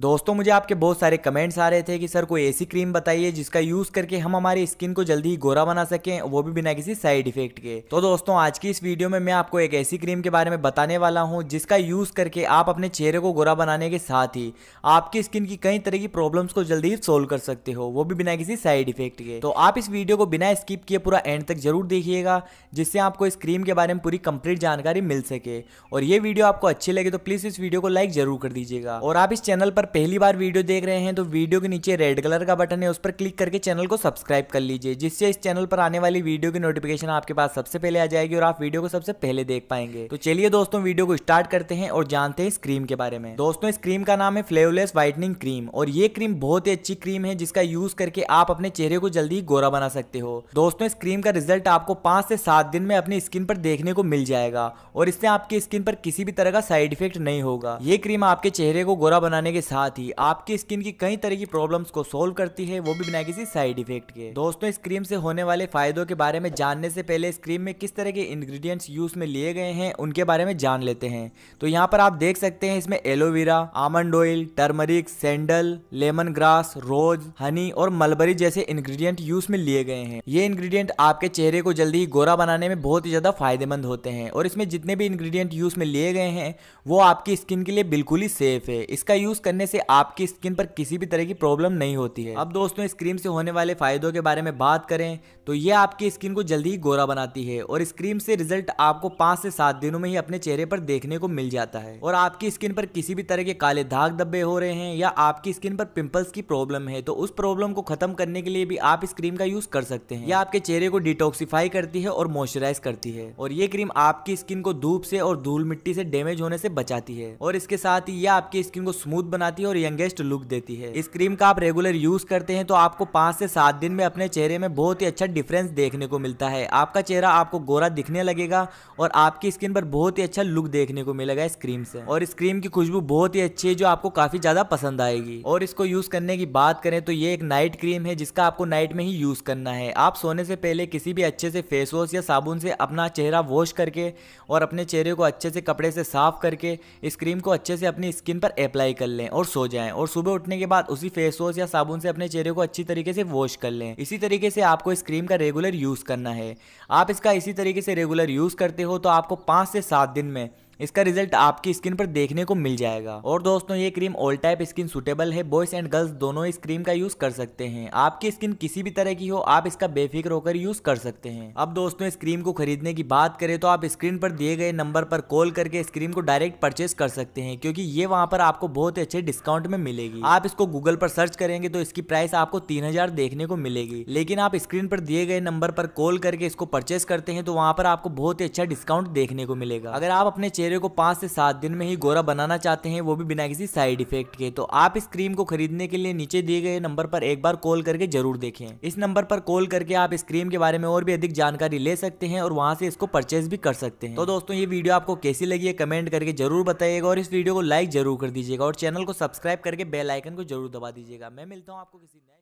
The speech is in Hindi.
दोस्तों मुझे आपके बहुत सारे कमेंट्स आ रहे थे कि सर कोई ऐसी क्रीम बताइए जिसका यूज़ करके हम हमारी स्किन को जल्दी ही गोरा बना सकें वो भी बिना किसी साइड इफेक्ट के तो दोस्तों आज की इस वीडियो में मैं आपको एक ऐसी क्रीम के बारे में बताने वाला हूँ जिसका यूज़ करके आप अपने चेहरे को गोरा बनाने के साथ ही आपकी स्किन की कई तरह की प्रॉब्लम्स को जल्दी ही सोल्व कर सकते हो वो भी बिना किसी साइड इफेक्ट के तो आप इस वीडियो को बिना स्किप किए पूरा एंड तक जरूर देखिएगा जिससे आपको इस क्रीम के बारे में पूरी कंप्लीट जानकारी मिल सके और ये वीडियो आपको अच्छी लगे तो प्लीज़ इस वीडियो को लाइक जरूर कर दीजिएगा और आप इस चैनल पर पहली बार वीडियो देख रहे हैं तो वीडियो के नीचे रेड कलर का बटन है उस पर क्लिक करके चैनल को सब्सक्राइब कर लीजिए जिससे इस चैनल पर आने वाली वीडियो की नोटिफिकेशन आपके पास सबसे पहले आ जाएगी और आप वीडियो को सबसे पहले देख पाएंगे तो चलिए दोस्तों वीडियो को स्टार्ट करते हैं और जानते हैं इस क्रीम के बारे में दोस्तों इस क्रीम का नाम है फ्लेवलेस व्हाइटनिंग क्रीम और ये क्रीम बहुत ही अच्छी क्रीम है जिसका यूज करके आप अपने चेहरे को जल्दी गोरा बना सकते हो दोस्तों इस क्रीम का रिजल्ट आपको पांच से सात दिन में अपनी स्किन पर देखने को मिल जाएगा और इससे आपकी स्किन पर किसी भी तरह का साइड इफेक्ट नहीं होगा ये क्रीम आपके चेहरे को गोरा बनाने के साथ साथ ही आपकी स्किन की कई तरह की प्रॉब्लम्स को सोल्व करती है वो भी बिना किसी साइड इफेक्ट के दोस्तों इस क्रीम से होने वाले फायदों के बारे में जानने से पहले इस क्रीम में किस तरह के इंग्रेडिएंट्स यूज में लिए गए हैं उनके बारे में जान लेते हैं तो यहाँ पर आप देख सकते हैं इसमें aloe vera almond oil turmeric sandal lemon grass rose honey और मलबरी जैसे इंग्रेडिएंट यूज में लिए गए हैं ये इंग्रेडिएंट आपके चेहरे को जल्दी ही गोरा बनाने में बहुत ही ज्यादा फायदेमंद होते हैं और इसमें जितने भी इंग्रेडिएंट यूज में लिए गए हैं वो आपकी स्किन के लिए बिल्कुल ही सेफ है इसका यूज करने करने से आपकी स्किन पर किसी भी तरह की प्रॉब्लम नहीं होती है अब दोस्तों इस क्रीम से होने वाले फायदों के बारे में बात करें तो यह आपकी स्किन को जल्दी ही गोरा बनाती है और इस क्रीम से रिजल्ट आपको पांच से सात दिनों में ही अपने चेहरे पर देखने को मिल जाता है और आपकी स्किन पर किसी भी तरह के काले धाग धब्बे हो रहे हैं या आपकी स्किन पर पिंपल्स की प्रॉब्लम है तो उस प्रॉब्लम को खत्म करने के लिए भी आप इस क्रीम का यूज कर सकते हैं यह आपके चेहरे को डिटॉक्सीफाई करती है और मॉइस्चराइज करती है और ये क्रीम आपकी स्किन को धूप से और धूल मिट्टी से डैमेज होने से बचाती है और इसके साथ ही यह आपकी स्किन को स्मूथ बना बनाती है और यंगेस्ट लुक देती है इस क्रीम का आप रेगुलर यूज करते हैं तो आपको पांच से सात दिन में अपने चेहरे में बहुत ही अच्छा डिफरेंस देखने को मिलता है आपका चेहरा आपको गोरा दिखने लगेगा और आपकी स्किन पर बहुत ही अच्छा लुक देखने को मिलेगा इस क्रीम से और इस क्रीम की खुशबू बहुत ही अच्छी है जो आपको काफी ज्यादा पसंद आएगी और इसको यूज करने की बात करें तो ये एक नाइट क्रीम है जिसका आपको नाइट में ही यूज करना है आप सोने से पहले किसी भी अच्छे से फेस वॉश या साबुन से अपना चेहरा वॉश करके और अपने चेहरे को अच्छे से कपड़े से साफ करके इस क्रीम को अच्छे से अपनी स्किन पर अप्लाई कर लें और और सो जाएं और सुबह उठने के बाद उसी फेस वॉश या साबुन से अपने चेहरे को अच्छी तरीके से वॉश कर लें इसी तरीके से आपको इस क्रीम का रेगुलर यूज़ करना है आप इसका इसी तरीके से रेगुलर यूज़ करते हो तो आपको पाँच से सात दिन में इसका रिजल्ट आपकी स्किन पर देखने को मिल जाएगा और दोस्तों ये cream all type skin suitable है बॉयज एंड गर्ल्स दोनों इस क्रीम का यूज कर सकते हैं आपकी स्किन किसी भी तरह की हो आप इसका बेफिक्र होकर यूज कर सकते हैं अब दोस्तों इस क्रीम को खरीदने की बात करें तो आप स्क्रीन पर दिए गए नंबर पर कॉल करके इस क्रीम को डायरेक्ट परचेज कर सकते हैं क्योंकि ये वहाँ पर आपको बहुत ही अच्छे डिस्काउंट में मिलेगी आप इसको गूगल पर सर्च करेंगे तो इसकी प्राइस आपको तीन हजार देखने को मिलेगी लेकिन आप स्क्रीन पर दिए गए नंबर पर कॉल करके इसको परचेज करते हैं तो वहाँ पर आपको बहुत ही अच्छा डिस्काउंट देखने को मिलेगा अगर आप अपने चेहरे चेहरे को पाँच से सात दिन में ही गोरा बनाना चाहते हैं वो भी बिना किसी साइड इफेक्ट के तो आप इस क्रीम को खरीदने के लिए नीचे दिए गए नंबर पर एक बार कॉल करके जरूर देखें इस नंबर पर कॉल करके आप इस क्रीम के बारे में और भी अधिक जानकारी ले सकते हैं और वहाँ से इसको परचेज भी कर सकते हैं तो दोस्तों ये वीडियो आपको कैसी लगी है कमेंट करके जरूर बताइएगा और इस वीडियो को लाइक जरूर कर दीजिएगा और चैनल को सब्सक्राइब करके बेलाइकन को जरूर दबा दीजिएगा मैं मिलता हूँ आपको किसी नए